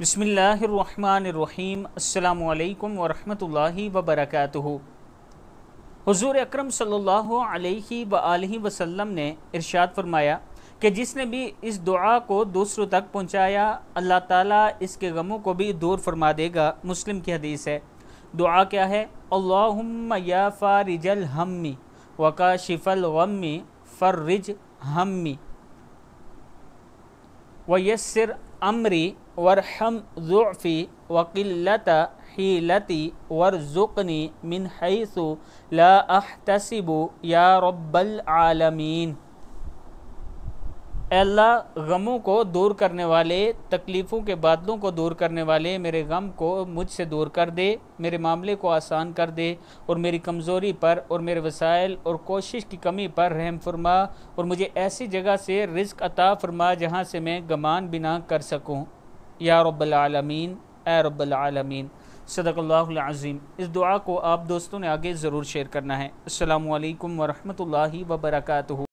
बसमीम् अल्लाम वरहमतुल्लाहि वबरकातुहु हुजूर अकरम सल्लल्लाहु अलैहि व आलिहि वसल्लम ने इरशाद फरमाया कि जिसने भी इस दुआ को दूसरों तक पहुँचाया अल्लाह ताला इसके गमों को भी दूर फरमा देगा मुस्लिम की हदीस है दुआ क्या है अल्लाहुम्म या फ़ारिजल हम्मी वका शिफ़ल गम्मी फ़र्रिज हम्मी व वयसर أمري وارحم ضعفي وقلة حيلتي وارزقني من حيث لا أحتسب يا رب العالمين अल्लाह गमों को दूर करने वाले तकलीफ़ों के बादलों को दूर करने वाले मेरे गम को मुझसे दूर कर दे मेरे मामले को आसान कर दे और मेरी कमज़ोरी पर और मेरे वसाइल और कोशिश की कमी पर रहम फरमा और मुझे ऐसी जगह से रिस्क अता फरमा जहाँ से मैं गमान भी ना कर सकूँ या रब्बालमीन ए रब्बालमीन सदकल्लाज़ीम इस दुआ को आप दोस्तों ने आगे ज़रूर शेयर करना है अल्लाम वरहमल वर्का